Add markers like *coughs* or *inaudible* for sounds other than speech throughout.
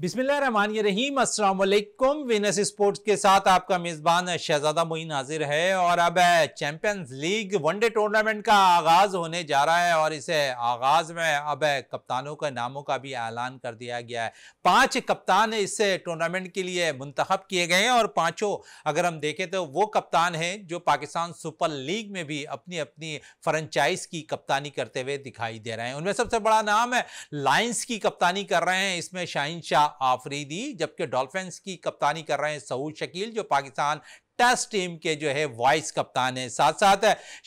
बिस्मिल्लाम असलकुम Venus sports के साथ आपका मेज़बान शहजादा मोइन हाजिर है और अब चैम्पियंस लीग वनडे टूर्नामेंट का आगाज़ होने जा रहा है और इसे आगाज़ में अब कप्तानों के नामों का भी ऐलान कर दिया गया है पांच कप्तान इस टूर्नामेंट के लिए मंतखब किए गए हैं और पांचों अगर हम देखें तो वो कप्तान हैं जो पाकिस्तान सुपर लीग में भी अपनी अपनी फ्रेंचाइज की कप्तानी करते हुए दिखाई दे रहे हैं उनमें सबसे बड़ा नाम है लाइन्स की कप्तानी कर रहे हैं इसमें शाहिन शाह आफरीदी जबकि डॉल्फिन्स की कप्तानी कर रहे हैं सऊद शकील जो पाकिस्तान टेस्ट टीम के जो है वाइस कप्तान है साथ साथ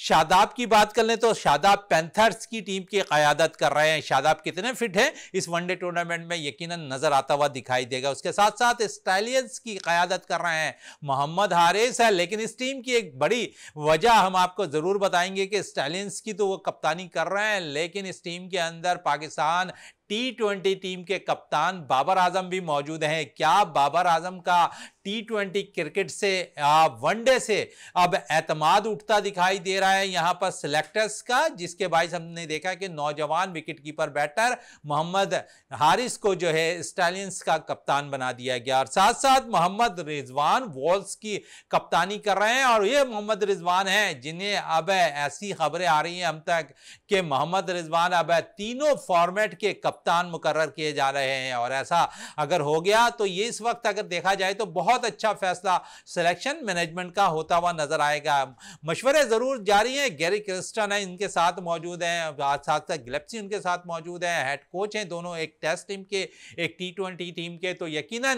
शादाब की बात कर लें तो शादाब पैंथर्स की टीम की क्यादत कर रहे हैं शादाब कितने फिट हैं इस वनडे टूर्नामेंट में यकीनन नजर आता हुआ दिखाई देगा उसके साथ साथ स्टालियंस की क्यादत कर रहे हैं मोहम्मद हारिस है लेकिन इस टीम की एक बड़ी वजह हम आपको जरूर बताएंगे कि स्टालियंस की तो वो कप्तानी कर रहे हैं लेकिन इस टीम के अंदर पाकिस्तान टी ट्वेंटी टीम के कप्तान बाबर आजम भी मौजूद हैं क्या बाबर आजम का टी ट्वेंटी क्रिकेट से वनडे से अब एतमाद उठता दिखाई दे रहा है यहां पर सिलेक्टर्स का जिसके बायस हमने देखा कि नौजवान wicket keeper batter Mohammad Haris को जो है स्टालियंस का कप्तान बना दिया गया और साथ साथ मोहम्मद रिजवान वॉल्स की कप्तानी कर रहे हैं और ये मोहम्मद रिजवान हैं जिन्हें अब ऐसी खबरें आ रही हैं हम तक कि मोहम्मद रिजवान अब तीनों फॉर्मेट के कप्तान मुकर किए जा रहे हैं और ऐसा अगर हो गया तो ये इस वक्त अगर देखा जाए तो बहुत बहुत अच्छा फैसला सिलेक्शन मैनेजमेंट का होता हुआ नजर आएगा मशवरे ज़रूर जारी हैं गैरी क्रिस्टन है इनके साथ मौजूद हैं साथ साथ गिलेप्सी उनके साथ मौजूद हैं हेड कोच हैं दोनों एक टेस्ट टीम के एक टी टीम के तो यकीन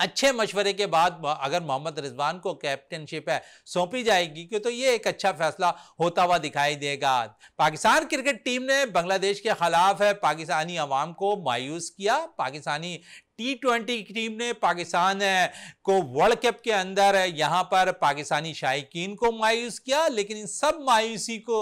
अच्छे मशवरे के बाद अगर मोहम्मद रिजवान को कैप्टनशिप है सौंपी जाएगी क्यों तो ये एक अच्छा फैसला होता हुआ दिखाई देगा पाकिस्तान क्रिकेट टीम ने बांग्लादेश के खिलाफ है पाकिस्तानी अवाम को मायूस किया पाकिस्तानी टी ट्वेंटी की टीम ने पाकिस्तान को वर्ल्ड कप के अंदर यहां पर पाकिस्तानी शायकीन को मायूस किया लेकिन इन सब मायूसी को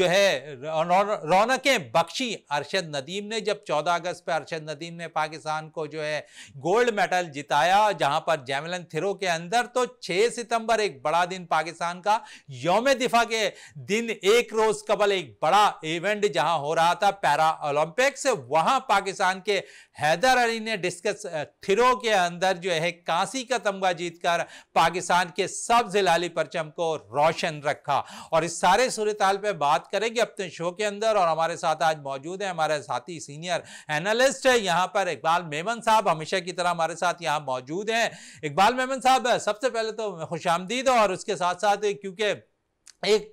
जो है रौनकें बख्शी अरशद नदीम ने जब 14 अगस्त पर अरशद नदीम ने पाकिस्तान को जो है गोल्ड मेडल जिताया जहां पर जैमलन थिरो के अंदर तो 6 सितंबर एक बड़ा दिन पाकिस्तान का यौम दिफा के दिन एक रोज कबल एक बड़ा इवेंट जहां हो रहा था पैरा ओलंपिक्स वहां पाकिस्तान के हैदर अली ने डिस्क थिरों के अंदर जो है कांसी का तमगा जीतकर पाकिस्तान के सब जिलाली परचम को रोशन रखा और इस सारे सूरत पे बात करेंगे अपने शो के अंदर और हमारे साथ आज मौजूद है हमारे साथी सीनियर एनालिस्ट है यहाँ पर इकबाल मेमन साहब हमेशा की तरह हमारे साथ यहाँ मौजूद हैं इकबाल मेमन साहब सबसे पहले तो खुश आमदीद और उसके साथ साथ क्योंकि एक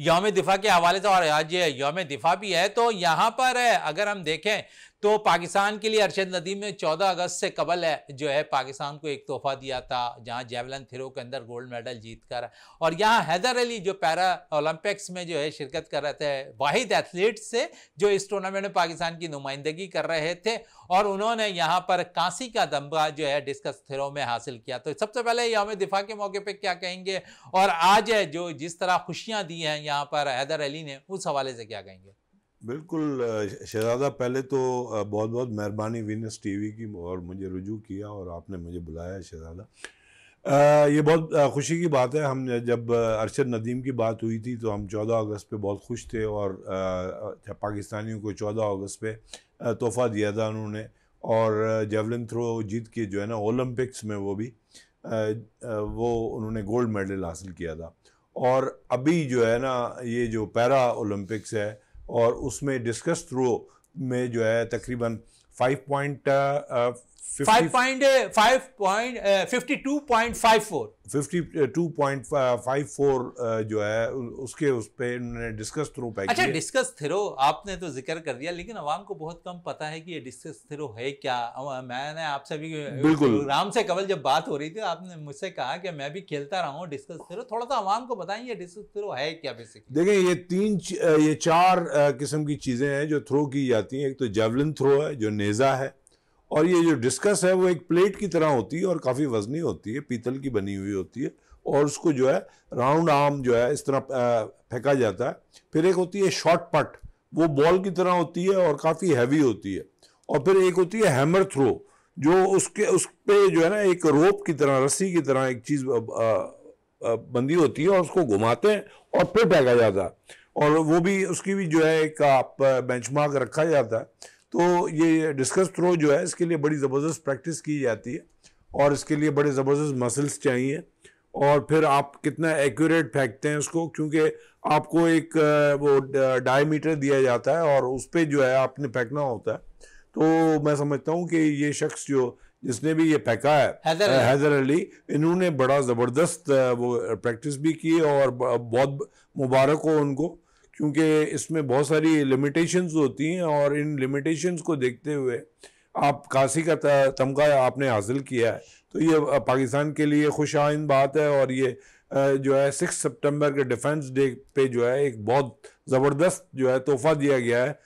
योम दिफा के हवाले से और आज ये योम दिफा भी है तो यहाँ पर अगर हम देखें तो पाकिस्तान के लिए अरशद नदीम ने 14 अगस्त से कबल है जो है पाकिस्तान को एक तोहफा दिया था जहां जेवलन थ्रो के अंदर गोल्ड मेडल जीत कर और यहां हैदर अली जो पैरा ओलंपिक्स में जो है शिरकत कर रहे थे वाहिद एथलीट्स से जो इस टूर्नामेंट में पाकिस्तान की नुमाइंदगी कर रहे थे और उन्होंने यहाँ पर कांसी का दम्बा जो है डिस्कस थ्रो में हासिल किया तो सबसे पहले यौम दिफा के मौके पर क्या कहेंगे और आज जो जिस तरह खुशियाँ दी हैं यहाँ पर हैदर अली ने उस हवाले से क्या कहेंगे बिल्कुल शहजादा पहले तो बहुत बहुत मेहरबानी वीनस टीवी की और मुझे रुजू किया और आपने मुझे बुलाया शहजादा ये बहुत खुशी की बात है हम जब अरशद नदीम की बात हुई थी तो हम 14 अगस्त पे बहुत खुश थे और पाकिस्तानियों को 14 अगस्त पे तोहफ़ा दिया था उन्होंने और जेवलिन थ्रो जीत के जो है ना ओलंपिक्स में वो भी वो उन्होंने गोल्ड मेडल हासिल किया था और अभी जो है ना ये जो पैरा ओलंपिक्स है और उसमें डिस्कस थ्रो में जो है तकरीबन five point Uh, uh, uh, जो है उसके उस पे पर डिस्कस थ्रो पैक अच्छा डिस्कस थ्रो आपने तो जिक्र कर दिया लेकिन अवाम को बहुत कम पता है कि ये डिस्कस थ्रो है क्या मैंने आपसे भी राम से कबल जब बात हो रही थी आपने मुझसे कहा कि मैं भी खेलता रहा हूँ डिस्कस थ्रो थोड़ा सा अवाम को बताएं ये डिस्कस थ्रो है क्या बेसिक देखें ये तीन ये चार किस्म की चीज़ें हैं जो थ्रो की जाती हैं एक तो जेवलिन थ्रो है जो नेज़ा है और ये जो डिस्कस है वो एक प्लेट की तरह होती है और काफ़ी वजनी होती है पीतल की बनी हुई होती है और उसको जो है राउंड आर्म जो है इस तरह फेंका जाता है फिर एक होती है शॉर्ट पट वो बॉल की तरह होती है और काफ़ी हैवी होती है और फिर एक होती है हैमर थ्रो जो उसके उस पर जो है ना एक रोप की तरह रस्सी की तरह एक चीज़ बंदी होती है और उसको घुमाते हैं और फिर फेंका जाता है और वो भी उसकी भी जो है एक आप बेंचमार्क रखा जाता है तो ये डिस्कस थ्रो जो है इसके लिए बड़ी ज़बरदस्त प्रैक्टिस की जाती है और इसके लिए बड़े ज़बरदस्त मसल्स चाहिए और फिर आप कितना एक्यूरेट फेंकते हैं उसको क्योंकि आपको एक वो डायमीटर दिया जाता है और उस पर जो है आपने फेंकना होता है तो मैं समझता हूँ कि ये शख्स जो जिसने भी ये फेंका है हैदर, हैदर अली इन्होंने बड़ा ज़बरदस्त वो प्रैक्टिस भी की और बहुत मुबारक हो उनको क्योंकि इसमें बहुत सारी लिमिटेशंस होती हैं और इन लिमिटेशंस को देखते हुए आप काशी का तमगा आपने हासिल किया है तो ये पाकिस्तान के लिए खुश आइन बात है और ये जो है सिक्स सितंबर के डिफेंस डे पे जो है एक बहुत ज़बरदस्त जो है तोहफा दिया गया है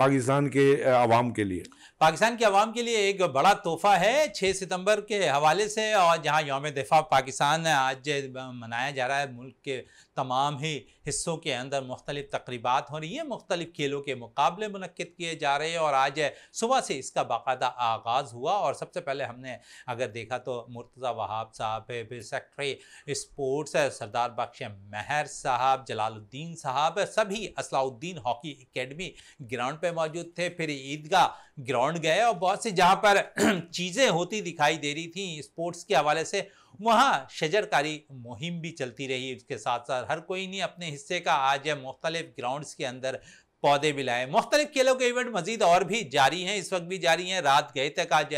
पाकिस्तान के आवाम के लिए पाकिस्तान की आवाम के लिए एक बड़ा तोहफा है छः सितंबर के हवाले से और जहाँ योम दिफा पाकिस्तान आज मनाया जा रहा है मुल्क के तमाम ही हिस्सों के अंदर मुख्तलिफ तकरीबात हो रही हैं मुख्तलिफ खेलों के मुकाबले मनक़द किए जा रहे हैं और आज सुबह से इसका बाकायदा आगाज़ हुआ और सबसे पहले हमने अगर देखा तो मुर्तज़ा वहाब साहब फिर सेक्रटरी स्पोर्ट्स सरदार बख्श महर साहब जलालुद्दीन साहब सभी असलाउद्दीन हॉकी अकेडमी ग्राउंड पर मौजूद थे फिर ईदगाह ग्राउंड ग्राउंड गए और बहुत सी जहाँ पर *clears throat* चीज़ें होती दिखाई दे रही थी स्पोर्ट्स के हवाले से वहाँ शजरकारी मुहिम भी चलती रही उसके साथ साथ हर कोई ने अपने हिस्से का आज मुख्तलिफ ग्राउंड्स के अंदर पौधे भी लाए मुख्तलिफ खेलों के इवेंट मजीद और भी जारी हैं इस वक्त भी जारी हैं रात गए तक आज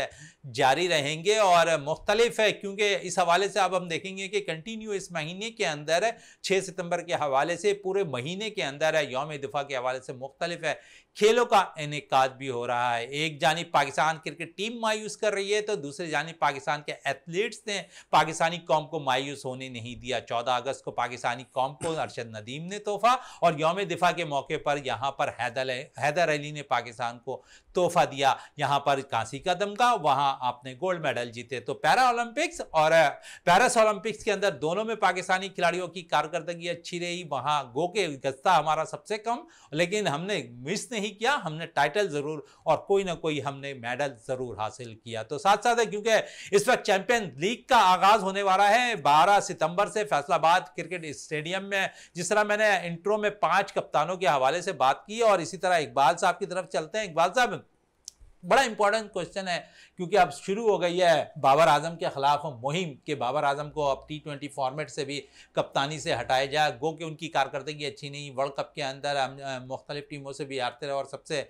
जारी रहेंगे और मुख्तलिफ है क्योंकि इस हवाले से अब हम देखेंगे कि कंटिन्यू इस महीने के अंदर 6 सितंबर के हवाले से पूरे महीने के अंदर है योम दिफा के हवाले से मुख्तलिफ है खेलों का इनका भी हो रहा है एक जानी पाकिस्तान क्रिकेट टीम मायूस कर रही है तो दूसरे जानी पाकिस्तान के एथलीट्स ने पाकिस्तानी कौम को मायूस होने नहीं दिया चौदह अगस्त को पाकिस्तानी कौम को अरशद नदीम ने तोहफा और योम दिफा के मौके पर यहाँ पर हैदर हैदर अली ने पाकिस्तान को तोहफा दिया यहाँ पर कांसी का दमका वहाँ आपने गोल्ड मेडल जीते तो पैरा ओलंपिक्स और पैरिस ओलंपिक्स के अंदर दोनों में पाकिस्तानी खिलाड़ियों की कारकर्दगी अच्छी रही वहाँ गो के गस्ता हमारा सबसे कम लेकिन हमने मिस नहीं नहीं किया हमने टाइटल जरूर और कोई ना कोई हमने मेडल जरूर हासिल किया तो साथ साथ क्योंकि इस वक्त चैंपियन लीग का आगाज होने वाला है बारह सितंबर से फैसलाबाद क्रिकेट स्टेडियम में जिस तरह मैंने इंट्रो में पांच कप्तानों के हवाले से बात की और इसी तरह इकबाल साहब की तरफ चलते हैं इकबाल साहब बड़ा इंपॉर्टेंट क्वेश्चन है क्योंकि अब शुरू हो गई है बाबर आजम के ख़िलाफ़ मुहिम कि बाबर आजम को अब टी ट्वेंटी फॉर्मेट से भी कप्तानी से हटाया जाए गो कि उनकी कारकर्दगी अच्छी नहीं वर्ल्ड कप के अंदर हम मुख्तलिफ टीमों से भी हारते रहे और सबसे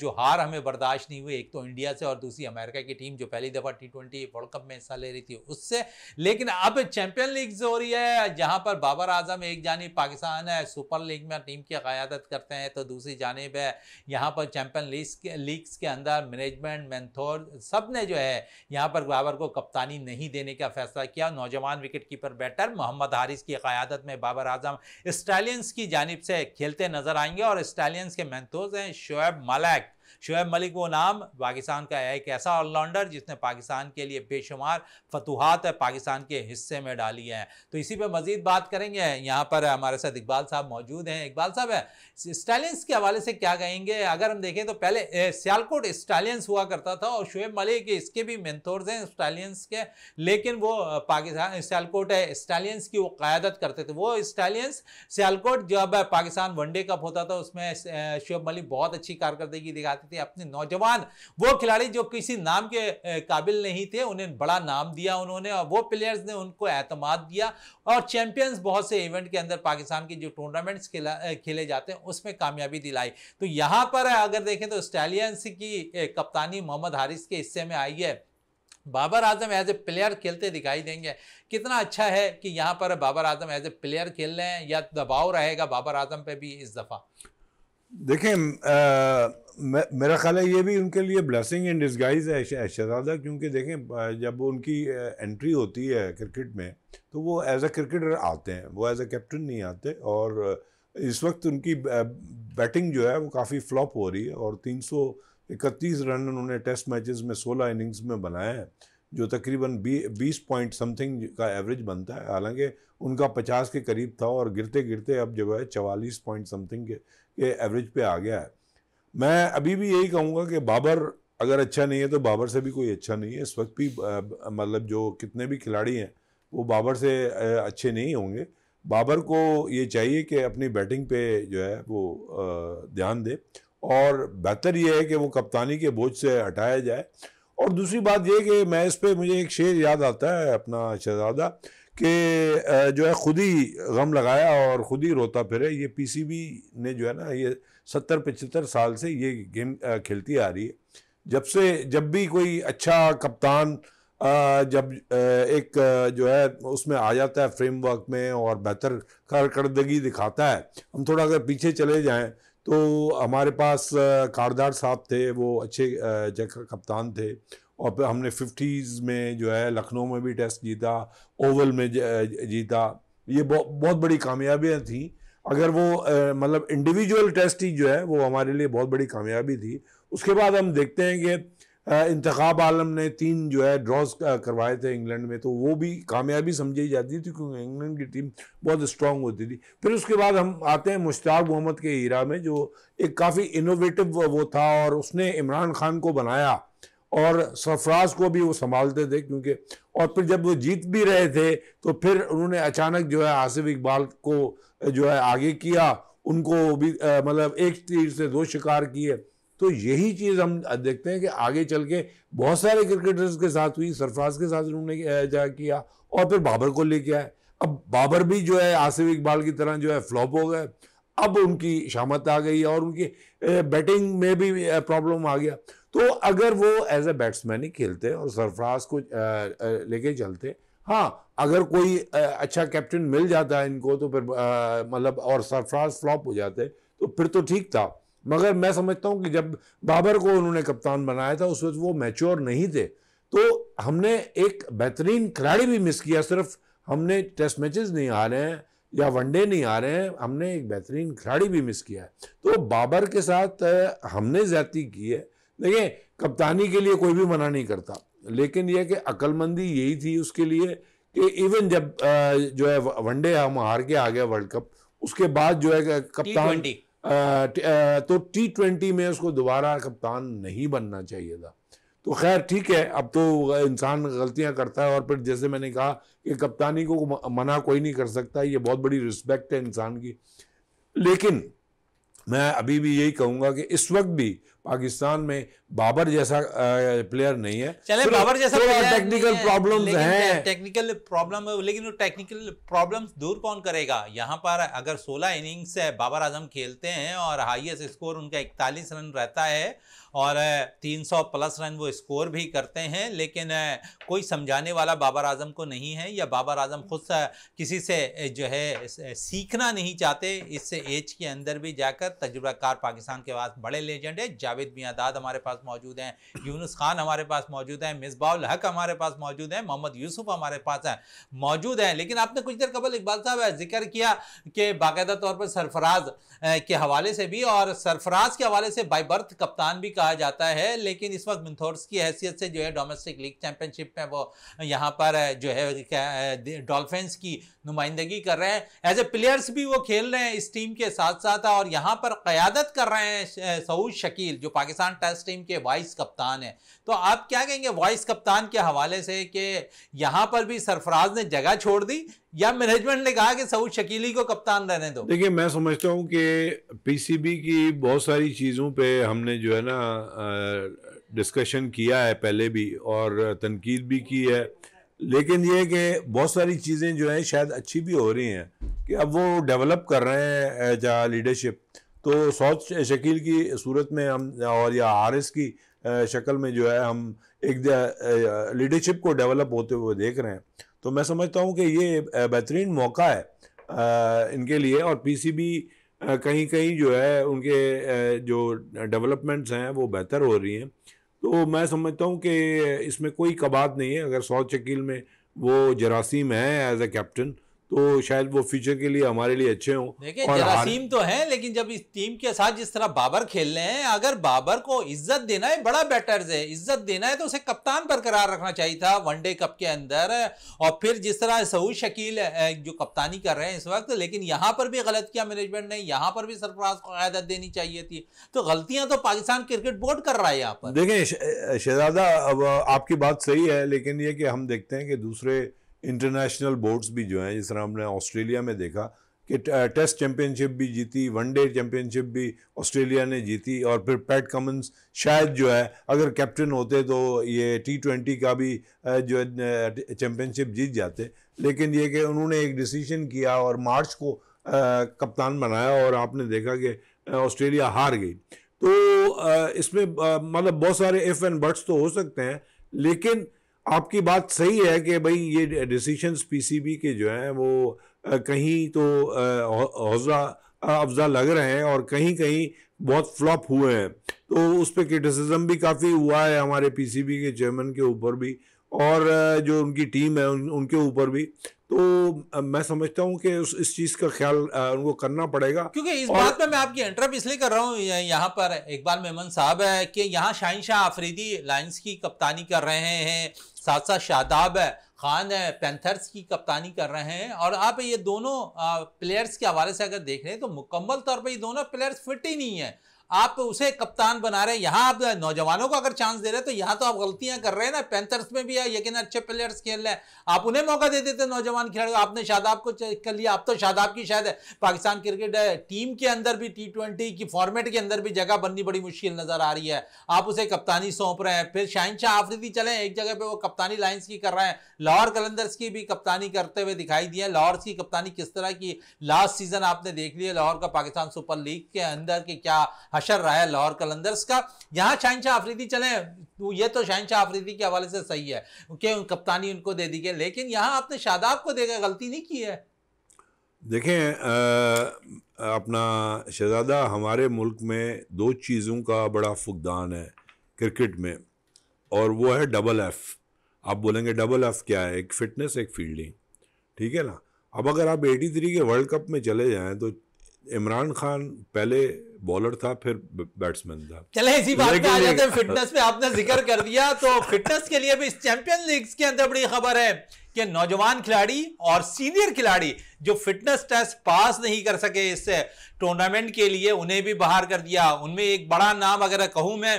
जो हार हमें बर्दाश्त नहीं हुई एक तो इंडिया से और दूसरी अमेरिका की टीम जो पहली दफ़ा टी ट्वेंटी वर्ल्ड कप में हिस्सा ले रही थी उससे लेकिन अब चैम्पियन लीग हो रही है जहाँ पर बाबर आजम एक जानी पाकिस्तान है सुपर लीग में टीम की क़्यादत करते हैं तो दूसरी जानब है यहाँ पर चैम्पियन लीग लीग्स के अंदर मैनेजमेंट मैंथोर सब सब ने जो है यहाँ पर बाबर को कप्तानी नहीं देने का फैसला किया नौजवान wicket keeper batter Mohammad Haris की क़्यादत में बाबर आजम स्टालियंस की जानब से खेलते नजर आएंगे और स्टालियंस के मैंतोज हैं शोएब मलैक शुएब मलिक वो नाम पाकिस्तान का एक ऐसा ऑलराउंडर जिसने पाकिस्तान के लिए बेशुमार फतूहत पाकिस्तान के हिस्से में डाली हैं तो इसी पर मज़ीद बात करेंगे यहाँ पर हमारे साथ इकबाल साहब मौजूद हैं इकबाल साहब है स्टालियंस के हवाले से क्या कहेंगे अगर हम देखें तो पहले सियालकोट स्टालियंस हुआ करता था और शुएब मलिक इसके भी मैंथोर्स हैं स्टालियंस के लेकिन वो पाकिस्तान सियालकोट है स्टालियंस की वो क़्यादत करते थे वो स्टालियंस सियालकोट जब पाकिस्तान वनडे कप होता था उसमें शुएब मलिक बहुत अच्छी कारकर्दगी दिखाते सकते हैं अपने नौजवान वो खिलाड़ी जो किसी नाम के काबिल नहीं थे उन्हें बड़ा नाम दिया उन्होंने और वो प्लेयर्स ने उनको एतमाद दिया और चैंपियंस बहुत से इवेंट के अंदर पाकिस्तान के जो टूर्नामेंट्स खेले जाते हैं उसमें कामयाबी दिलाई तो यहाँ पर अगर देखें तो स्टैलियंस की कप्तानी मोहम्मद हारिस के हिस्से में आई है Babar Azam as a player खेलते दिखाई देंगे कितना अच्छा है कि यहाँ पर Babar Azam as a player खेल रहे हैं या दबाव रहेगा बाबर आजम पे भी इस दफ़ा देखें आ, मेरा ख्याल है ये भी उनके लिए ब्लेसिंग इन डिस्गाइज है शहजादा क्योंकि देखें जब उनकी एंट्री होती है क्रिकेट में तो वो एज अ क्रिकेटर आते हैं वो एज अ कैप्टन नहीं आते और इस वक्त उनकी बैटिंग जो है वो काफ़ी फ्लॉप हो रही है और तीन सौ इकतीस रन उन्होंने टेस्ट मैचेस में सोलह इनिंग्स में बनाए हैं जो तकरीबन बीस पॉइंट समथिंग का एवरेज बनता है हालांकि उनका पचास के करीब था और गिरते गिरते अब जो है चवालीस पॉइंट समथिंग के के एवरेज पे आ गया है मैं अभी भी यही कहूँगा कि बाबर अगर अच्छा नहीं है तो बाबर से भी कोई अच्छा नहीं है इस वक्त भी मतलब जो कितने भी खिलाड़ी हैं वो बाबर से अच्छे नहीं होंगे बाबर को ये चाहिए कि अपनी बैटिंग पे जो है वो ध्यान दे और बेहतर ये है कि वो कप्तानी के बोझ से हटाया जाए और दूसरी बात ये कि मैं इस पर मुझे एक शेर याद आता है अपना शहजादा कि जो है खुद ही गम लगाया और ख़ुद ही रोता फिरे ये पीसीबी ने जो है ना ये सत्तर पचहत्तर साल से ये गेम खेलती आ रही है जब से जब भी कोई अच्छा कप्तान जब एक जो है उसमें आ जाता है फ्रेमवर्क में और बेहतर कारकर्दगी दिखाता है हम थोड़ा अगर पीछे चले जाएं तो हमारे पास कारदार साहब थे वो अच्छे जगह कप्तान थे और हमने फिफ्टीज़ में जो है लखनऊ में भी टेस्ट जीता ओवल में जीता ये बहुत बहुत बड़ी कामयाबियाँ थी अगर वो मतलब इंडिविजुअल टेस्ट ही जो है वो हमारे लिए बहुत बड़ी कामयाबी थी उसके बाद हम देखते हैं कि इंतखब आलम ने तीन जो है ड्रॉज करवाए थे इंग्लैंड में तो वो भी कामयाबी समझी जाती थी क्योंकि इंग्लैंड की टीम बहुत स्ट्रांग होती थी फिर उसके बाद हम आते हैं मुश्ताक मोहम्मद के हीरा में जो एक काफ़ी इनोवेटिव वो था और उसने इमरान खान को बनाया और सरफराज को भी वो संभालते थे क्योंकि और फिर जब वो जीत भी रहे थे तो फिर उन्होंने अचानक जो है आसिफ इकबाल को जो है आगे किया उनको भी मतलब एक तीर से दो शिकार किए तो यही चीज़ हम देखते हैं कि आगे चल के बहुत सारे क्रिकेटर्स के साथ हुई सरफराज के साथ उन्होंने किया और फिर बाबर को लेके आए अब बाबर भी जो है आसिफ इकबाल की तरह जो है फ्लॉप हो गए अब उनकी शामत आ गई और उनकी बैटिंग में भी प्रॉब्लम आ गया तो अगर वो एज ए बैट्समैन ही खेलते और सरफराज को लेके चलते हाँ अगर कोई अच्छा कैप्टन मिल जाता है इनको तो फिर मतलब और सरफराज फ्लॉप हो जाते तो फिर तो ठीक था मगर मैं समझता हूँ कि जब बाबर को उन्होंने कप्तान बनाया था उस वक्त वो मैच्योर नहीं थे तो हमने एक बेहतरीन खिलाड़ी भी मिस किया सिर्फ हमने टेस्ट मैचेस नहीं आ रहे हैं या वनडे नहीं आ रहे हैं हमने एक बेहतरीन खिलाड़ी भी मिस किया है तो बाबर के साथ हमने ज्यादा की है देखिए कप्तानी के लिए कोई भी मना नहीं करता लेकिन यह कि अक्लमंदी यही थी उसके लिए कि इवन जब जो है वनडे हम हार के आ गया वर्ल्ड कप उसके बाद जो है कप्तान तो टी ट्वेंटी में उसको दोबारा कप्तान नहीं बनना चाहिए था तो खैर ठीक है अब तो इंसान गलतियां करता है और फिर जैसे मैंने कहा कि कप्तानी को मना कोई नहीं कर सकता ये बहुत बड़ी रिस्पेक्ट है इंसान की लेकिन मैं अभी भी यही कहूंगा कि इस वक्त भी पाकिस्तान में बाबर जैसा प्लेयर नहीं है चले बाबर जैसा टेक्निकल प्रॉब्लम है टेक्निकल प्रॉब्लम लेकिन वो टेक्निकल प्रॉब्लम दूर कौन करेगा यहाँ पर अगर 16 इनिंग्स बाबर आजम खेलते हैं और हाईएस्ट स्कोर उनका इकतालीस रन रहता है और 300 प्लस रन वो स्कोर भी करते हैं लेकिन कोई समझाने वाला बाबर आजम को नहीं है या बाबर आजम खुद किसी से जो है सीखना नहीं चाहते इससे एज के अंदर भी जाकर तजुर्बाकार पाकिस्तान के पास बड़े लेजेंड है जावेद मियादाद हमारे पास मौजूद हैं यूनुस खान हमारे पास मौजूद हैं मिसबाउल हक हमारे पास मौजूद हैं मोहम्मद यूसुफ हमारे पास हैं मौजूद हैं लेकिन आपने कुछ देर कबल इकबाल साहब जिक्र किया कि बाकायदा तौर पर सरफराज के हवाले से भी और सरफराज के हवाले से बाई बर्थ कप्तान भी कहा जाता है लेकिन इस वक्त मिनथोर्स की हैसियत से जो है डोमेस्टिक लीग चैंपियनशिप में वो यहाँ पर जो है डॉल्फिन्स की नुमाइंदगी कर रहे हैं एज ए प्लेयर्स भी वो खेल रहे हैं इस टीम के साथ साथ और यहाँ पर क़्यादत कर रहे हैं सऊद शकील जो पाकिस्तान टेस्ट टीम के वाइस कप्तान है तो आप क्या कहेंगे वॉइस कप्तान के हवाले से कि यहाँ पर भी सरफराज ने जगह छोड़ दी या मैनेजमेंट ने कहा कि सऊद शकीली को कप्तान रहने दो देखिए मैं समझता हूँ कि पीसीबी की बहुत सारी चीज़ों पे हमने जो है ना डिस्कशन किया है पहले भी और तनकीद भी की है लेकिन ये कि बहुत सारी चीज़ें जो है शायद अच्छी भी हो रही हैं कि अब वो डेवलप कर रहे हैं एज लीडरशिप तो सऊद शकील की सूरत में हम और या हारिस की शक्ल में जो है हम एक लीडरशिप को डेवलप होते हुए देख रहे हैं तो मैं समझता हूँ कि ये बेहतरीन मौका है इनके लिए और पीसीबी कहीं कहीं जो है उनके जो डेवलपमेंट्स हैं वो बेहतर हो रही हैं तो मैं समझता हूँ कि इसमें कोई कबात नहीं है अगर सौ शकील में वो जरासीम है एज ए कैप्टन तो शायद वो फ्यूचर के लिए हमारे लिए अच्छे हों जरासीम तो है लेकिन जब इस टीम के साथ जिस तरह बाबर खेल रहे हैं अगर बाबर को इज्जत देना है बड़ा बैटर्स है इज्जत देना है तो उसे कप्तान बरकरार रखना चाहिए था वनडे कप के अंदर और फिर जिस तरह सऊद शकील जो कप्तानी कर रहे हैं इस वक्त लेकिन यहाँ पर भी गलत किया मैनेजमेंट ने यहाँ पर भी सरफराज को क्यादत देनी चाहिए थी तो गलतियां तो पाकिस्तान क्रिकेट बोर्ड कर रहा है यहाँ पर देखें शहजादा अब आपकी बात सही है लेकिन ये कि हम देखते हैं कि दूसरे इंटरनेशनल बोर्ड्स भी जो हैं जिस तरह हमने ऑस्ट्रेलिया में देखा कि टेस्ट चैंपियनशिप भी जीती वनडे चैंपियनशिप भी ऑस्ट्रेलिया ने जीती और फिर पैट कमन्स शायद जो है अगर कैप्टन होते तो ये टी ट्वेंटी का भी जो है चैम्पियनशिप जीत जाते लेकिन ये कि उन्होंने एक डिसीजन किया और मार्च को कप्तान बनाया और आपने देखा कि ऑस्ट्रेलिया हार गई तो इसमें मतलब बहुत सारे एफ एंड बर्ड्स तो हो सकते हैं लेकिन आपकी बात सही है कि भाई ये डिसीशंस पीसीबी के जो हैं वो कहीं तो हौसला अफजा लग रहे हैं और कहीं कहीं बहुत फ्लॉप हुए हैं तो उस पर क्रिटिसिज्म भी काफ़ी हुआ है हमारे पीसीबी के चेयरमैन के ऊपर भी और जो उनकी टीम है उन, उनके ऊपर भी तो मैं समझता हूँ कि इस चीज़ का ख्याल उनको करना पड़ेगा क्योंकि इस बात पर मैं आपकी एंट्रप इसलिए कर रहा हूँ यहाँ पर इकबाल मेमन साहब है कि यहाँ शाहिन शाह आफरीदी लाइन्स की कप्तानी कर रहे हैं साथ साथ शादाब है खान है पैंथर्स की कप्तानी कर रहे हैं और आप ये दोनों प्लेयर्स के हवाले से अगर देख रहे हैं तो मुकम्मल तौर पर ये दोनों प्लेयर्स फिट ही नहीं है आप तो उसे कप्तान बना रहे हैं यहाँ आप नौजवानों को अगर चांस दे रहे हैं तो यहाँ तो आप गलतियां कर रहे हैं ना पैंथर्स में भी यकीन अच्छे प्लेयर्स खेल रहे हैं आप उन्हें मौका दे देते नौजवान खिलाड़ी आपने शादाब को कर लिया आप तो शादाब की शायद पाकिस्तान क्रिकेट टीम के अंदर भी टी ट्वेंटी की फॉर्मेट के अंदर भी जगह बननी बड़ी मुश्किल नजर आ रही है आप उसे कप्तानी सौंप रहे हैं फिर शाहिन शाह आफरीदी चले एक जगह पर वो कप्तानी लाइन्स की कर रहे हैं लाहौर कलंदर्स की भी कप्तानी करते हुए दिखाई दिए लाहौर की कप्तानी किस तरह की लास्ट सीजन आपने देख लिया लाहौर का पाकिस्तान सुपर लीग के अंदर के क्या अशर रहा है लाहौर कलंदर्स का यहाँ शाहिशाह आफरीदी चले तो ये तो शाहिशाह आफरीदी के हवाले से सही है कि कप्तानी उनको दे दी गई लेकिन यहाँ आपने शादाब को देखा गलती नहीं की है देखें आ, अपना शहजादा हमारे मुल्क में दो चीज़ों का बड़ा फुकदान है क्रिकेट में और वो है डबल एफ़ आप बोलेंगे डबल एफ़ क्या है एक फ़िटनेस एक फील्डिंग ठीक है ना अब अगर आप 83 के वर्ल्ड कप में चले जाएं तो इमरान खान पहले बॉलर था फिर बैट्समैन था चले इसी बात पे आ जाते हैं फिटनेस पे आपने जिक्र कर दिया तो फिटनेस के लिए भी इस चैंपियन लीग के अंदर बड़ी खबर है कि नौजवान खिलाड़ी और सीनियर खिलाड़ी जो फिटनेस टेस्ट पास नहीं कर सके इस टूर्नामेंट के लिए उन्हें भी बाहर कर दिया उनमें एक बड़ा नाम अगर कहूं मैं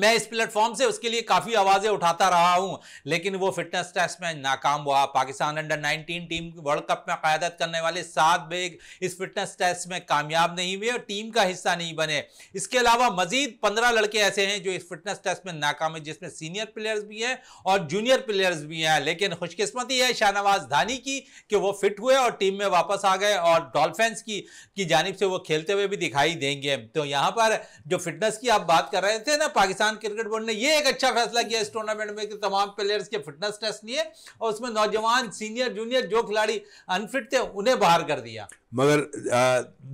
मैं इस प्लेटफॉर्म से उसके लिए काफ़ी आवाज़ें उठाता रहा हूं लेकिन वो फिटनेस टेस्ट में नाकाम हुआ Pakistan under 19 team world cup में क्यादत करने वाले सात बेग इस फिटनेस टेस्ट में कामयाब नहीं हुए और टीम का हिस्सा नहीं बने इसके अलावा मजीद पंद्रह लड़के ऐसे हैं जो इस फिटनेस टेस्ट में नाकाम है जिसमें सीनियर प्लेयर्स भी हैं और जूनियर प्लेयर्स भी हैं लेकिन खुशकस्मती है शाहनवाज धानी की कि वो फिट हुए और टीम में वापस आ गए और डॉल्फेंस की की जानब से वो खेलते हुए भी दिखाई देंगे तो यहाँ पर जो फिटनेस की आप बात कर रहे थे ना पाकिस्तान पाकिस्तान क्रिकेट बोर्ड ने यह एक अच्छा फैसला किया इस टूर्नामेंट में कि तमाम प्लेयर्स के फिटनेस टेस्ट लिए और उसमें नौजवान सीनियर जूनियर जो खिलाड़ी अनफिट थे उन्हें बाहर कर दिया मगर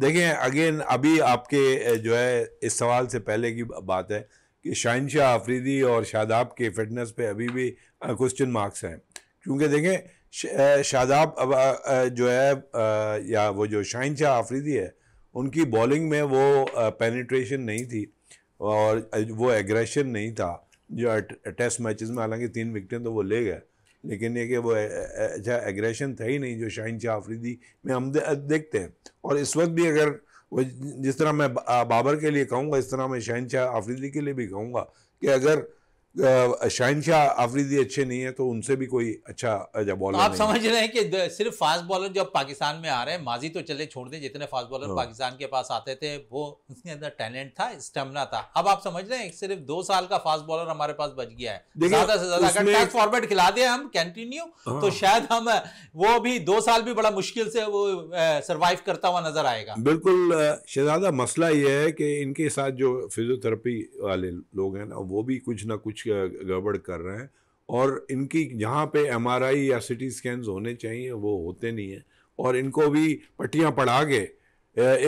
देखें अगेन अभी आपके जो है इस सवाल से पहले की बात है कि शाह आफरीदी और शादाब के फिटनेस पे अभी भी क्वेश्चन मार्क्स हैं क्योंकि देखें शादाब अब जो है या वो जो शाहिनशाह आफरीदी है उनकी बॉलिंग में वो पेनिट्रेशन नहीं थी और वो एग्रेशन नहीं था जो टेस्ट मैचेस में हालांकि तीन विकटें तो वो ले गए लेकिन ये कि वो अच्छा एग्रेशन था ही नहीं जो शाहिन शाह आफरीदी में हम देखते हैं और इस वक्त भी अगर वो जिस तरह मैं बाबर के लिए कहूँगा इस तरह मैं शाहिन शाह आफरीदी के लिए भी कहूँगा कि अगर शाहिनशाह आफरीदी अच्छे नहीं है तो उनसे भी कोई अच्छा बॉलर अच्छा तो आप समझ रहे हैं कि सिर्फ फास्ट बॉलर जो पाकिस्तान में आ रहे हैं माजी तो चले छोड़ दें जितने फास्ट हाँ। बॉलर पाकिस्तान के पास आते थे वो उसके अंदर टैलेंट था स्टेमिना था अब आप समझ रहे हैं सिर्फ दो साल का फास्ट बॉलर हमारे पास बच गया है ज्यादा से ज्यादा अगर टैक्स फॉर्मेट खिला दें हम कंटिन्यू हाँ। तो शायद हम वो भी दो साल भी बड़ा मुश्किल से वो सर्वाइव करता हुआ नजर आएगा बिल्कुल शहजादा मसला यह है कि इनके साथ जो फिजियोथेरेपी वाले लोग हैं ना वो भी कुछ ना कुछ कुछ गड़बड़ कर रहे हैं और इनकी जहाँ पे एम या सिटी स्कैन होने चाहिए वो होते नहीं हैं और इनको भी पट्टियाँ पढ़ा के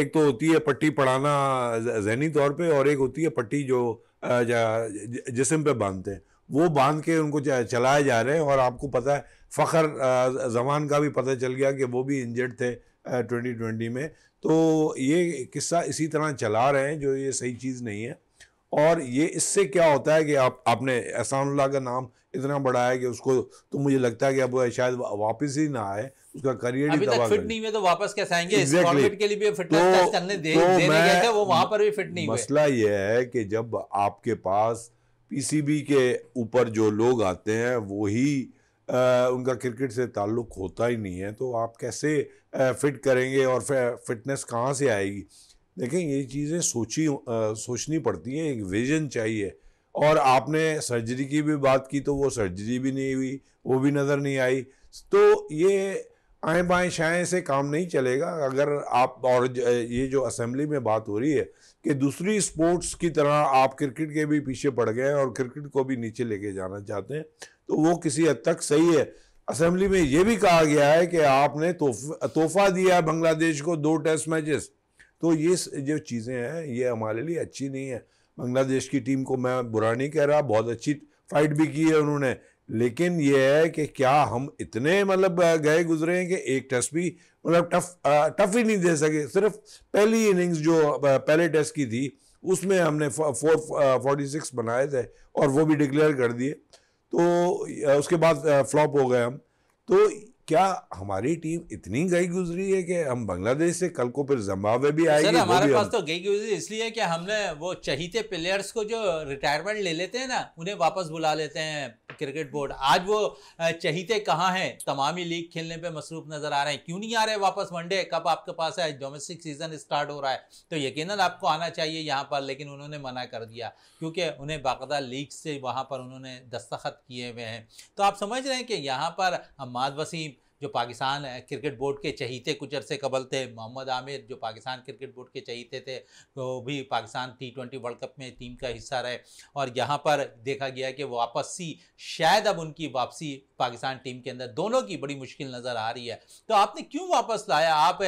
एक तो होती है पट्टी पढ़ाना जहनी तौर पे और एक होती है पट्टी जो जिसम पे बांधते हैं वो बांध के उनको चलाए जा रहे हैं और आपको पता है फ़खर जमान का भी पता चल गया कि वो भी इंजर्ड थे ट्वेंटी ट्वेंटी में तो ये किस्सा इसी तरह चला रहे हैं जो ये सही चीज़ नहीं है और ये इससे क्या होता है कि आप आपने एहसानुल्लाह का नाम इतना बड़ा है कि उसको तो मुझे लगता है कि अब शायद वापस ही ना आए उसका करियर अभी तक फिट नहीं हुए तो वापस कैसे आएंगे exactly. के लिए भी फिटनेस तो, करने दे, तो दे गए थे वो वहां पर भी फिट नहीं मसला ये है कि जब आपके पास पीसीबी के ऊपर जो लोग आते हैं वही उनका क्रिकेट से ताल्लुक होता ही नहीं है तो आप कैसे फिट करेंगे और फिटनेस कहाँ से आएगी देखें ये चीज़ें सोची आ, सोचनी पड़ती हैं एक विजन चाहिए और आपने सर्जरी की भी बात की तो वो सर्जरी भी नहीं हुई वो भी नज़र नहीं आई तो ये आए बाएँ शाएँ से काम नहीं चलेगा अगर आप और ये जो असेंबली में बात हो रही है कि दूसरी स्पोर्ट्स की तरह आप क्रिकेट के भी पीछे पड़ गए और क्रिकेट को भी नीचे लेके जाना चाहते हैं तो वो किसी हद तक सही है असेंबली में ये भी कहा गया है कि आपने तोहफा दिया है बांग्लादेश को दो टेस्ट मैचेस तो ये जो चीज़ें हैं ये हमारे लिए अच्छी नहीं है बांग्लादेश की टीम को मैं बुरा नहीं कह रहा बहुत अच्छी फाइट भी की है उन्होंने लेकिन ये है कि क्या हम इतने मतलब गए गुजरे हैं कि एक टेस्ट भी मतलब टफ टफ ही नहीं दे सके सिर्फ पहली इनिंग्स जो पहले टेस्ट की थी उसमें हमने फोर फोर्टी सिक्स बनाए थे और वो भी डिक्लेयर कर दिए तो उसके बाद फ्लॉप हो गए हम तो क्या हमारी टीम इतनी गई गुजरी है कि हम बांग्लादेश से कल को फिर जम्बावे भी आएंगे हमारे पास हम... तो गई गुजरी इसलिए कि हमने वो चहीते प्लेयर्स को जो रिटायरमेंट ले लेते हैं ना उन्हें वापस बुला लेते हैं क्रिकेट बोर्ड आज वो चहीते कहाँ हैं तमामी लीग खेलने पे मसरूफ नजर आ रहे हैं क्यों नहीं आ रहे वापस वनडे कब आपके पास है डोमेस्टिक सीजन स्टार्ट हो रहा है तो यकीनन आपको आना चाहिए यहाँ पर लेकिन उन्होंने मना कर दिया क्योंकि उन्हें बाकायदा लीग से वहाँ पर उन्होंने दस्तखत किए हुए हैं तो आप समझ रहे हैं कि यहाँ पर हमाद वसीम जो पाकिस्तान क्रिकेट बोर्ड के चहीते कुछ अरसे कबल थे मोहम्मद आमिर जो पाकिस्तान क्रिकेट बोर्ड के चहीते थे वो भी Pakistan T twenty world cup में टीम का हिस्सा रहे और यहाँ पर देखा गया कि वापसी शायद अब उनकी वापसी पाकिस्तान टीम के अंदर दोनों की बड़ी मुश्किल नज़र आ रही है तो आपने क्यों वापस लाया आप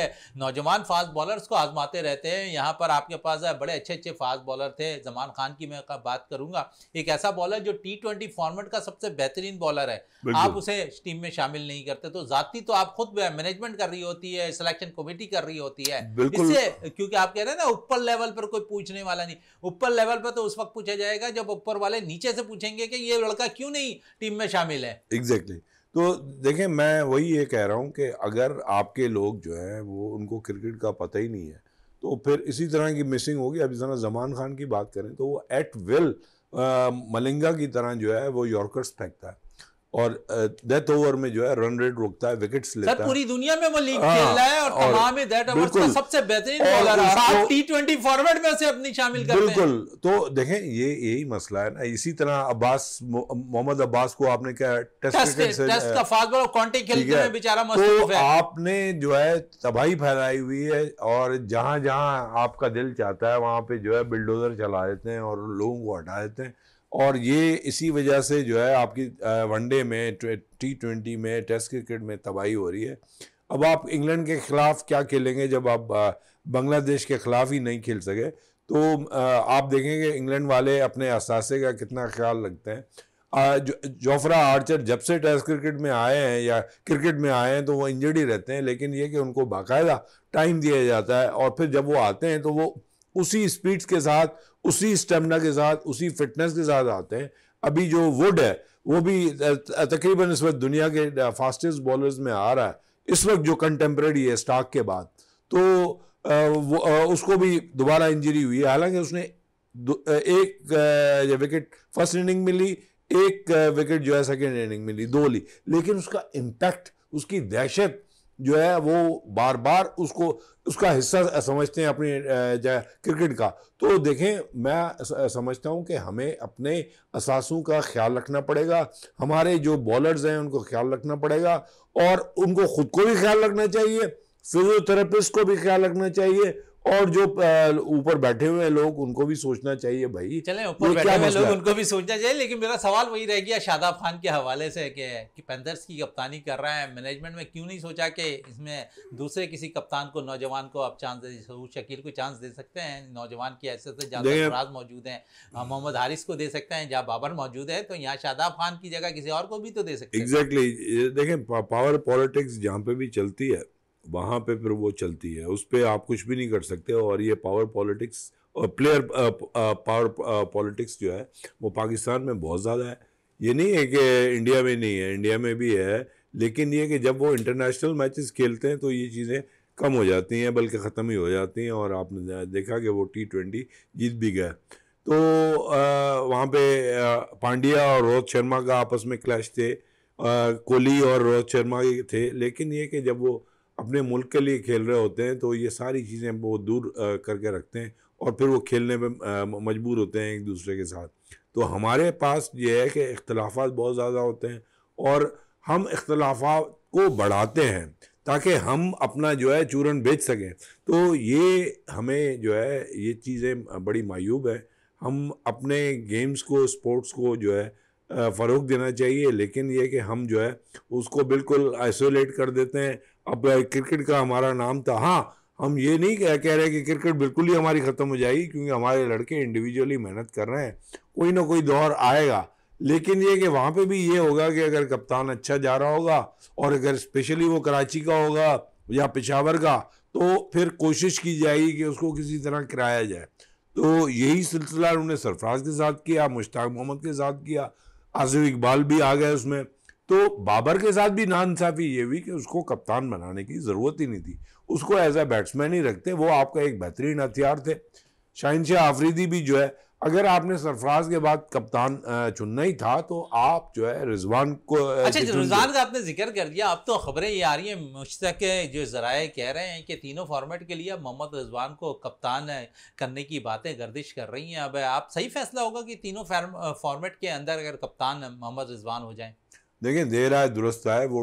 नौजवान फास्ट बॉलर्स को आजमाते रहते हैं यहाँ पर आपके पास बड़े अच्छे अच्छे फास्ट बॉलर थे जमान खान की मैं बात करूंगा एक ऐसा बॉलर जो टी ट्वेंटी फॉर्मेट का सबसे बेहतरीन बॉलर है आप उसे टीम में शामिल नहीं करते तो ज़्यादा बाकी तो आप खुद मैनेजमेंट कर रही होती है सिलेक्शन कमेटी कर रही होती है इससे क्योंकि आप कह रहे हैं ना ऊपर लेवल पर कोई पूछने वाला नहीं ऊपर लेवल पर तो उस वक्त पूछा जाएगा जब ऊपर वाले नीचे से पूछेंगे कि ये लड़का क्यों नहीं टीम में शामिल है एग्जैक्टली exactly. तो देखें मैं वही ये कह रहा हूँ कि अगर आपके लोग जो हैं वो उनको क्रिकेट का पता ही नहीं है तो फिर इसी तरह की मिसिंग होगी अभी जरा जमान खान की बात करें तो वो एट विल मलिंगा की तरह जो है वो यॉर्कर्स फेंकता है और डेथ ओवर में जो है रन रेट रोकता है विकेट्स लेता है पूरी दुनिया में वो लीग हाँ, खेल रहा है और तमाम में दैट ओवर्स का सबसे बेहतरीन बॉलर है आप टी20 फॉर्मेट में उसे अपनी शामिल करते बिल्कुल तो देखें ये यही मसला है ना इसी तरह अब्बास मोहम्मद अब्बास को आपने क्या टेस्ट टेस्ट, टेस्ट, टेस्ट का फास्ट बॉलर कॉन्टे खेलते हैं बेचारा मसरूफ तो है आपने जो है तबाही फैलाई हुई है और जहां जहां आपका दिल चाहता है वहां पे जो है बिल्डोजर चला देते हैं और लोगों को हटा देते हैं और ये इसी वजह से जो है आपकी वनडे में टी ट्वेंटी में टेस्ट क्रिकेट में तबाही हो रही है अब आप इंग्लैंड के ख़िलाफ़ क्या खेलेंगे जब आप बांग्लादेश के ख़िलाफ़ ही नहीं खेल सके तो आप देखेंगे इंग्लैंड वाले अपने असासे का कितना ख्याल रखते हैं जोफ्रा आर्चर जब से टेस्ट क्रिकेट में आए हैं या क्रिकेट में आए हैं तो वो इंजर्ड ही रहते हैं लेकिन ये कि उनको बाकायदा टाइम दिया जाता है और फिर जब वो आते हैं तो वो उसी स्पीड के साथ उसी स्टेमिना के साथ उसी फिटनेस के साथ आते हैं अभी जो वुड है वो भी तकरीबन इस वक्त दुनिया के फास्टेस्ट बॉलर्स में आ रहा है इस वक्त जो कंटेम्प्रेरी है स्टाक के बाद तो वो उसको भी दोबारा इंजरी हुई है हालांकि उसने एक विकेट फर्स्ट इनिंग में ली एक विकेट जो है सेकेंड इनिंग में ली दो ली लेकिन उसका इम्पैक्ट उसकी दहशत जो है वो बार बार उसको उसका हिस्सा समझते हैं अपनी क्रिकेट का तो देखें मैं समझता हूं कि हमें अपने असासों का ख्याल रखना पड़ेगा हमारे जो बॉलर्स हैं उनको ख्याल रखना पड़ेगा और उनको खुद को भी ख्याल रखना चाहिए फिजियोथेरेपिस्ट को भी ख्याल रखना चाहिए और जो ऊपर बैठे हुए हैं लोग उनको भी सोचना चाहिए भाई चले ऊपर बैठे हुए लोग उनको भी सोचना चाहिए लेकिन मेरा सवाल वही रह गया शादाब खान के हवाले से कि कि पेंथर्स की कप्तानी कर रहा है मैनेजमेंट में क्यों नहीं सोचा कि इसमें दूसरे किसी कप्तान को नौजवान को आप चांस दे शकील को चांस दे सकते हैं नौजवान की ऐसे से जहाँ मौजूद हैं हाँ, मोहम्मद हारिस को दे सकते हैं जहाँ बाबर मौजूद है तो यहाँ शादाब खान की जगह किसी और को भी तो दे सकते हैं एग्जैक्टली देखें पावर पॉलिटिक्स जहाँ पे भी चलती है वहाँ पे फिर वो चलती है उस पर आप कुछ भी नहीं कर सकते और ये पावर पॉलिटिक्स और प्लेयर पावर पॉलिटिक्स जो है वो पाकिस्तान में बहुत ज़्यादा है ये नहीं है कि इंडिया में नहीं है इंडिया में भी है लेकिन ये कि जब वो इंटरनेशनल मैचेस खेलते हैं तो ये चीज़ें कम हो जाती हैं बल्कि ख़त्म ही हो जाती हैं और आपने देखा कि वो टी ट्वेंटी जीत भी गए तो वहाँ पे पांड्या और रोहित शर्मा का आपस में क्लैश थे कोहली और रोहित शर्मा थे लेकिन ये कि जब वो अपने मुल्क के लिए खेल रहे होते हैं तो ये सारी चीज़ें वो दूर करके रखते हैं और फिर वो खेलने में मजबूर होते हैं एक दूसरे के साथ तो हमारे पास ये है कि इख्तलाफ बहुत ज़्यादा होते हैं और हम इख्तलाफा को बढ़ाते हैं ताकि हम अपना जो है चूरन बेच सकें तो ये हमें जो है ये चीज़ें बड़ी मायूब है हम अपने गेम्स को स्पोर्ट्स को जो है फ़रोग देना चाहिए लेकिन ये कि हम जो है उसको बिल्कुल आइसोलेट कर देते हैं अब क्रिकेट का हमारा नाम था हाँ हम ये नहीं कह कह रहे कि क्रिकेट बिल्कुल ही हमारी ख़त्म हो जाएगी क्योंकि हमारे लड़के इंडिविजुअली मेहनत कर रहे हैं कोई ना कोई दौर आएगा लेकिन ये कि वहाँ पे भी ये होगा कि अगर कप्तान अच्छा जा रहा होगा और अगर स्पेशली वो कराची का होगा या पिशावर का तो फिर कोशिश की जाएगी कि उसको किसी तरह किराया जाए तो यही सिलसिला उन्होंने सरफराज के साथ किया मुश्ताक मोहम्मद के साथ किया आसिफ इकबाल भी आ गए उसमें तो बाबर के साथ भी साफी ये हुई कि उसको कप्तान बनाने की ज़रूरत ही नहीं थी उसको एज ए बैट्समैन ही रखते वो आपका एक बेहतरीन हथियार थे शाहिन शाह आफरीदी भी जो है अगर आपने सरफराज के बाद कप्तान चुनना ही था तो आप जो है रिजवान को अच्छा रिजवान का आपने जिक्र कर दिया अब तो खबरें ये आ रही हैं मुश्तक जो जराए कह रहे हैं कि तीनों फॉर्मेट के लिए मोहम्मद रिजवान को कप्तान करने की बातें गर्दिश कर रही हैं अब आप सही फैसला होगा कि तीनों फॉर्मेट के अंदर अगर कप्तान मोहम्मद रिजवान हो जाए देखिए देर आए दुरुस्त आए वो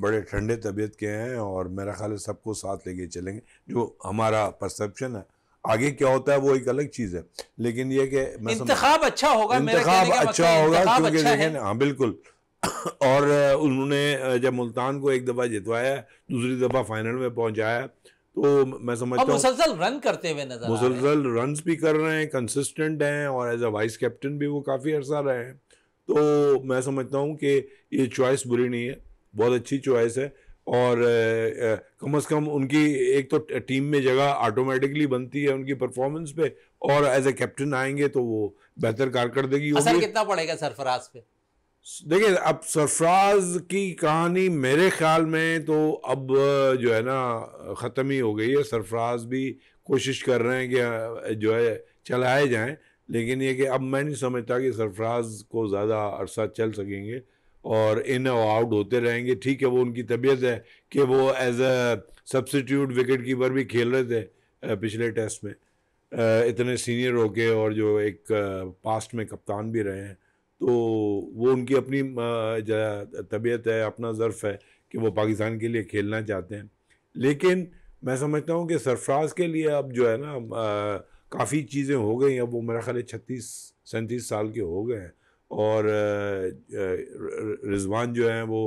बड़े ठंडे तबीयत के हैं और मेरा ख्याल है सबको साथ लेके चलेंगे जो हमारा परसेप्शन है आगे क्या होता है वो एक अलग चीज़ है लेकिन ये कि इंतखाब अच्छा होगा इंतखाब मतलब अच्छा होगा क्योंकि अच्छा देखें हाँ बिल्कुल *coughs* और उन्होंने जब मुल्तान को एक दफ़ा जितवाया दूसरी दफ़ा फाइनल में पहुंचाया तो मैं समझता हूँ मुसलसल रन करते हुए नजर मुसलसल रन भी कर रहे हैं कंसिस्टेंट हैं और एज अ वाइस कैप्टन भी वो काफ़ी अरसा रहे हैं तो मैं समझता हूँ कि ये चॉइस बुरी नहीं है बहुत अच्छी चॉइस है और कम से कम उनकी एक तो टीम में जगह ऑटोमेटिकली बनती है उनकी परफॉर्मेंस पे और एज ए कैप्टन आएंगे तो वो बेहतर कारकर्दगी असर कितना पड़ेगा सरफराज पे देखिए अब सरफराज की कहानी मेरे ख्याल में तो अब जो है ना ख़त्म ही हो गई है सरफराज भी कोशिश कर रहे हैं कि जो है चलाए जाएं लेकिन ये कि अब मैं नहीं समझता कि सरफराज को ज़्यादा अरसा चल सकेंगे और इन और आउट होते रहेंगे ठीक है वो उनकी तबीयत है कि वो as a substitute wicket keeper भी खेल रहे थे पिछले टेस्ट में इतने सीनियर हो के और जो एक पास्ट में कप्तान भी रहे हैं तो वो उनकी अपनी तबीयत है अपना ज़र्फ है कि वो पाकिस्तान के लिए खेलना चाहते हैं लेकिन मैं समझता हूँ कि सरफराज के लिए अब जो है ना काफ़ी चीज़ें हो गई अब वो मेरा ख्याल छत्तीस सैंतीस साल के हो गए हैं और रिजवान जो हैं वो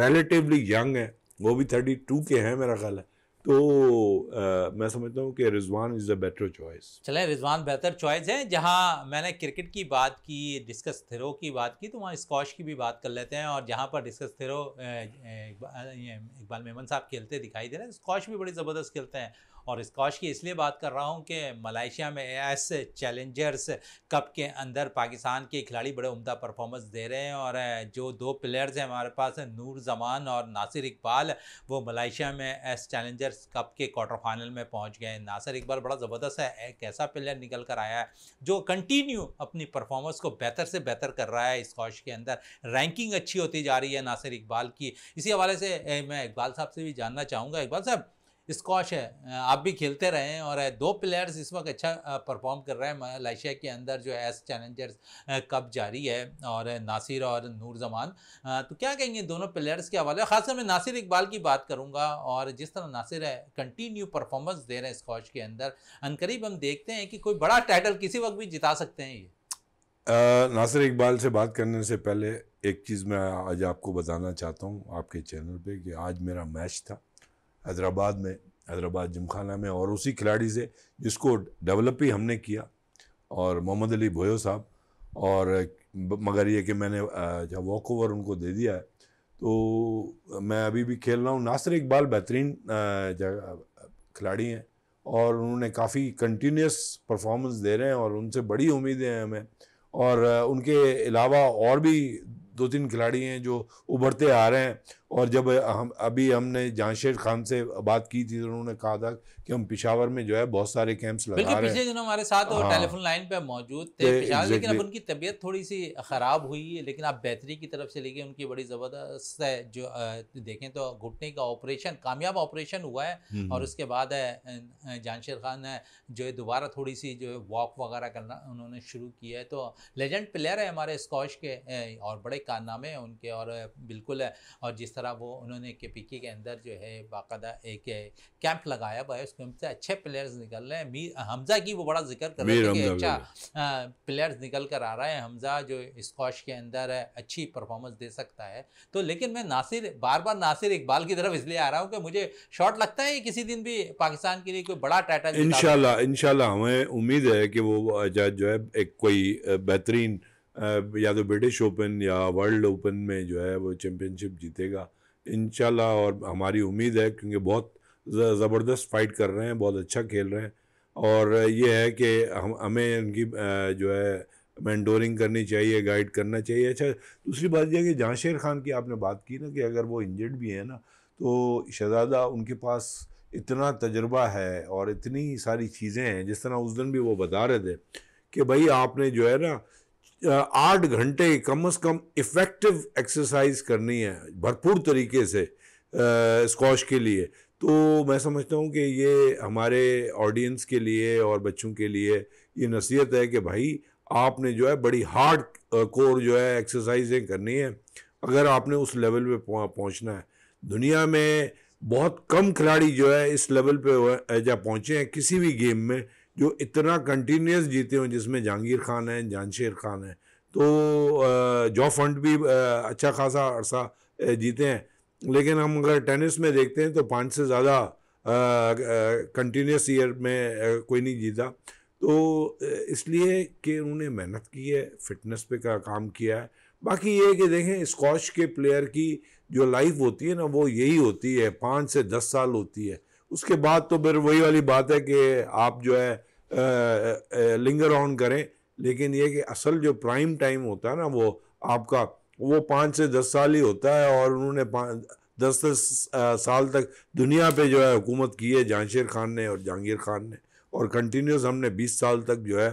रिलेटिवली यंग हैं वो भी थर्टी टू के हैं मेरा ख्याल है तो आ, मैं समझता हूँ कि Rizwan is a better choice चले रिजवान बेहतर चॉइस है जहाँ मैंने क्रिकेट की बात की डिस्कस थिरो की बात की तो वहाँ स्कॉश की भी बात कर लेते हैं और जहाँ पर डिस्कस थिरो इकबाल मेमन साहब खेलते दिखाई दे रहे हैं स्कॉश तो भी बड़ी ज़बरदस्त खेलते हैं और स्कॉश की इसलिए बात कर रहा हूँ कि मलाइशिया में एस चैलेंजर्स कप के अंदर पाकिस्तान के खिलाड़ी बड़े उमदा परफॉर्मेंस दे रहे हैं और जो दो प्लेयर्स हैं हमारे पास नूर जमान और नासिर इकबाल वो मलाइशिया में एस चैलेंजर्स कप के क्वार्टर फाइनल में पहुँच गए नासिर इकबाल बड़ा ज़बरदस्त है एक ऐसा प्लेयर निकल कर आया है जो कंटिन्यू अपनी परफॉर्मेंस को बेहतर से बेहतर कर रहा है स्कॉश के अंदर रैंकिंग अच्छी होती जा रही है नासिर इकबाल की इसी हवाले से मैं इकबाल साहब से भी जानना चाहूँगा इकबाल साहब स्कॉश है आप भी खेलते रहे हैं और दो प्लेयर्स इस वक्त अच्छा परफॉर्म कर रहे हैं मलेशिया के अंदर जो एस चैलेंजर्स कप जारी है और नासिर और नूर जमान तो क्या कहेंगे दोनों प्लेयर्स के हवाले खासकर मैं नासिर इकबाल की बात करूँगा और जिस तरह नासिर है कंटिन्यू परफॉर्मेंस दे रहे हैं स्कॉच के अंदर अनकरीब हम देखते हैं कि कोई बड़ा टाइटल किसी वक्त भी जिता सकते हैं ये नासिर इकबाल से बात करने से पहले एक चीज़ मैं आज आपको बताना चाहता हूँ आपके चैनल पर कि आज मेरा मैच था हैदराबाद में हैदराबाद जिमखाना में और उसी खिलाड़ी से जिसको डेवलप ही हमने किया और मोहम्मद अली भोयो साहब और मगर ये कि मैंने जब वॉक ओवर उनको दे दिया है तो मैं अभी भी खेल रहा हूँ नासिर इकबाल बेहतरीन खिलाड़ी हैं और उन्होंने काफ़ी कंटिन्यूस परफॉर्मेंस दे रहे हैं और उनसे बड़ी उम्मीदें हैं हमें और उनके अलावा और भी दो तीन खिलाड़ी हैं जो उभरते आ रहे हैं और जब हम अभी हमने जहांशेर खान से बात की थी तो उन्होंने कहा था कि हम पिशावर में जो है बहुत सारे कैंप्स लगा रहे हैं पिछले हमारे साथ और टेलीफोन हाँ। लाइन पे मौजूद थे तो लेकिन अब उनकी तबीयत थोड़ी सी ख़राब हुई है लेकिन आप बेहतरी की तरफ से लेके उनकी बड़ी ज़बरदस्त है जो देखें तो घुटने का ऑपरेशन कामयाब ऑपरेशन हुआ है हम्म, हम्म। और उसके बाद है जहानशेर खान है जो है दोबारा थोड़ी सी जो है वॉक वगैरह करना उन्होंने शुरू किया है तो लेजेंड प्लेयर है हमारे स्कॉश के और बड़े कारनामे हैं उनके और बिल्कुल और जिस तरह तरह वो उन्होंने के पी के अंदर जो है बाकायदा एक कैंप लगाया हुआ है उस कैंप से अच्छे प्लेयर्स निकल रहे हैं मीर हमजा की वो बड़ा जिक्र कर रहे अच्छा, हैं कि अच्छा प्लेयर्स निकल कर आ रहा है हमजा जो स्कॉश के अंदर अच्छी परफॉर्मेंस दे सकता है तो लेकिन मैं नासिर बार बार नासिर इकबाल की तरफ इसलिए आ रहा हूँ कि मुझे शॉर्ट लगता है किसी दिन भी पाकिस्तान के लिए कोई बड़ा टाइटल इनशाला इनशाला हमें उम्मीद है कि वो जो है एक कोई बेहतरीन या तो ब्रिटिश ओपन या वर्ल्ड ओपन में जो है वो चैम्पियनशिप जीतेगा इन और हमारी उम्मीद है क्योंकि बहुत ज़बरदस्त फाइट कर रहे हैं बहुत अच्छा खेल रहे हैं और ये है कि हम हमें उनकी जो है मैंटोरिंग करनी चाहिए गाइड करना चाहिए अच्छा दूसरी बात यह है कि जहाँशेर खान की आपने बात की ना कि अगर वो इंजर्ड भी है ना तो शहजादा उनके पास इतना तजर्बा है और इतनी सारी चीज़ें हैं जिस तरह उस दिन भी वो बता रहे थे कि भाई आपने जो है ना आठ घंटे कम से कम इफ़ेक्टिव एक्सरसाइज करनी है भरपूर तरीके से स्कॉश के लिए तो मैं समझता हूँ कि ये हमारे ऑडियंस के लिए और बच्चों के लिए ये नसीहत है कि भाई आपने जो है बड़ी हार्ड कोर जो है एक्सरसाइजें करनी है अगर आपने उस लेवल पे पहुँचना है दुनिया में बहुत कम खिलाड़ी जो है इस लेवल पे जा पहुँचे हैं किसी भी गेम में जो इतना कंटिन्यूस जीते हो जिसमें जहांगीर खान हैं जानशेर खान हैं तो जॉ फंड भी अच्छा खासा अरसा जीते हैं लेकिन हम अगर टेनिस में देखते हैं तो पाँच से ज़्यादा कंटिन्यूस ईयर में कोई नहीं जीता तो इसलिए कि उन्होंने मेहनत की है फिटनेस पे का काम किया है बाकी ये कि देखें स्कॉश के प्लेयर की जो लाइफ होती है ना वो यही होती है पाँच से दस साल होती है उसके बाद तो फिर वही वाली बात है कि आप जो है लिंगर ऑन करें लेकिन ये कि असल जो प्राइम टाइम होता है ना वो आपका वो पाँच से दस साल ही होता है और उन्होंने दस दस साल तक दुनिया पे जो है हुकूमत की है जहाँशेर खान ने और जहांगीर खान ने और कंटिन्यूस हमने बीस साल तक जो है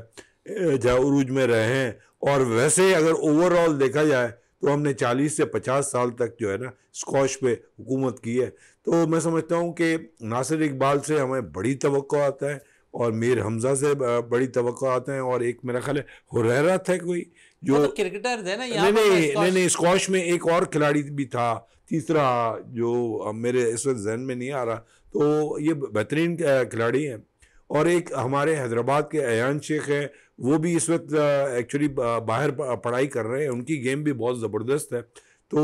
जयरूज में रहे हैं और वैसे अगर ओवरऑल देखा जाए तो हमने 40 से 50 साल तक जो है ना स्कॉश पे हुकूमत की है तो मैं समझता हूँ कि नासिर इकबाल से हमें बड़ी तो आता है और मीर हमजा से बड़ी तो आते हैं और एक मेरा ख्याल है हुरैरा था कोई जो तो क्रिकेटर है ना नहीं नहीं नहीं नहीं स्कॉश में एक और खिलाड़ी भी था तीसरा जो मेरे इस वक्त जहन में नहीं आ रहा तो ये बेहतरीन खिलाड़ी हैं और एक हमारे हैदराबाद के अन शेख हैं वो भी इस वक्त एक्चुअली बाहर पढ़ाई कर रहे हैं उनकी गेम भी बहुत ज़बरदस्त है तो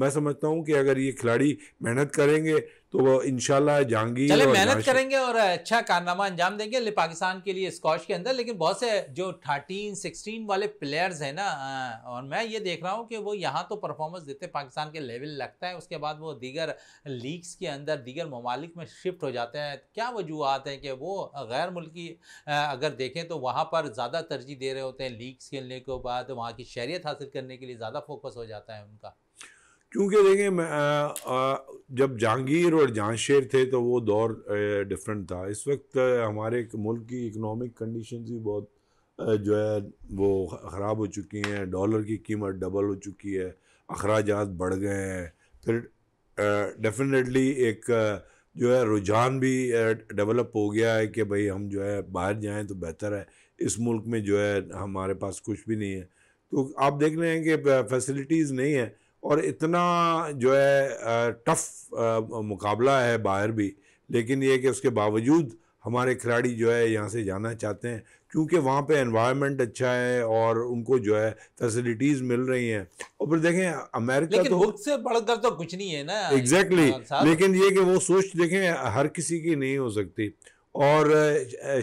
मैं समझता हूँ कि अगर ये खिलाड़ी मेहनत करेंगे तो वो इनशाला जहांगीर चले मेहनत करेंगे और अच्छा कारनामा अंजाम देंगे पाकिस्तान के लिए स्कॉश के अंदर लेकिन बहुत से जो थर्टीन सिक्सटीन वाले प्लेयर्स हैं ना और मैं ये देख रहा हूँ कि वो यहाँ तो परफॉर्मेंस देते पाकिस्तान के लेवल लगता है उसके बाद वो दीगर लीग्स के अंदर दीगर ममालिक में शिफ्ट हो जाते हैं क्या वजूहत हैं कि वो गैर मुल्की अगर देखें तो वहाँ पर ज़्यादा तरजीह दे रहे होते हैं लीग्स खेलने के बाद वहाँ की शहरीत हासिल करने के लिए ज़्यादा फोकस हो जाता है उनका क्योंकि देखें जब जहांगीर और जहांशेर थे तो वो दौर डिफरेंट था इस वक्त हमारे मुल्क की इकनॉमिक कंडीशन भी बहुत जो है वो ख़राब हो चुकी हैं डॉलर की कीमत डबल हो चुकी है अखराज बढ़ गए हैं फिर डेफिनेटली एक जो है रुझान भी डेवलप हो गया है कि भाई हम जो है बाहर जाएं तो बेहतर है इस मुल्क में जो है हमारे पास कुछ भी नहीं है तो आप देख रहे हैं कि फैसिलिटीज़ नहीं है और इतना जो है टफ मुकाबला है बाहर भी लेकिन ये कि उसके बावजूद हमारे खिलाड़ी जो है यहाँ से जाना चाहते हैं क्योंकि वहाँ पे एनवायरनमेंट अच्छा है और उनको जो है फैसिलिटीज़ मिल रही हैं और फिर देखें अमेरिका लेकिन तो से बढ़कर तो कुछ नहीं है ना एग्जैक्टली exactly, हाँ, लेकिन ये कि वो सोच देखें हर किसी की नहीं हो सकती और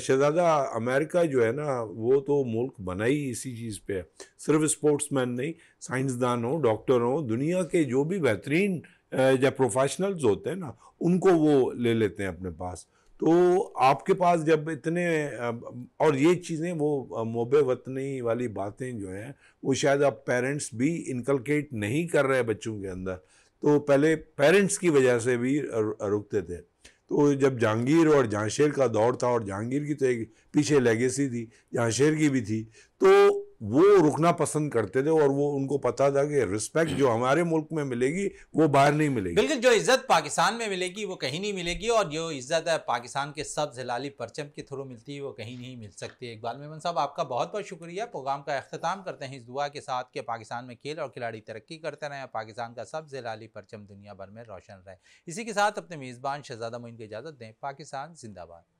शहजादा अमेरिका जो है ना वो तो मुल्क बना ही इसी चीज़ पे है सिर्फ स्पोर्ट्समैन नहीं साइंसदान हो डॉक्टर हो दुनिया के जो भी बेहतरीन या प्रोफेशनल्स होते हैं ना उनको वो ले लेते हैं अपने पास तो आपके पास जब इतने और ये चीज़ें वो मोबे वतनी वाली बातें जो हैं वो शायद अब पेरेंट्स भी इनकलकेट नहीं कर रहे बच्चों के अंदर तो पहले पेरेंट्स की वजह से भी रुकते थे तो जब जहांगीर और जहाँशेर का दौर था और जहांगीर की तो एक पीछे लेगेसी थी जहाँशेर की भी थी तो वो रुकना पसंद करते थे और वो उनको पता था कि रिस्पेक्ट जो हमारे मुल्क में मिलेगी वो बाहर नहीं मिलेगी बिल्कुल जो इज्जत पाकिस्तान में मिलेगी वो कहीं नहीं मिलेगी और जो इज्जत है पाकिस्तान के सब जलाली परचम के थ्रू मिलती है वो कहीं नहीं मिल सकती इकबाल मेमन साहब आपका बहुत बहुत शुक्रिया प्रोग्राम का अख्ताम करते हैं इस दुआ के साथ कि पाकिस्तान में खेल और खिलाड़ी तरक्की करते रहें पाकिस्तान का सब जलाली परचम दुनिया भर में रोशन रहे इसी के साथ अपने मेज़बान शहजादा मोइन को इजाज़त दें पाकिस्तान जिंदाबाद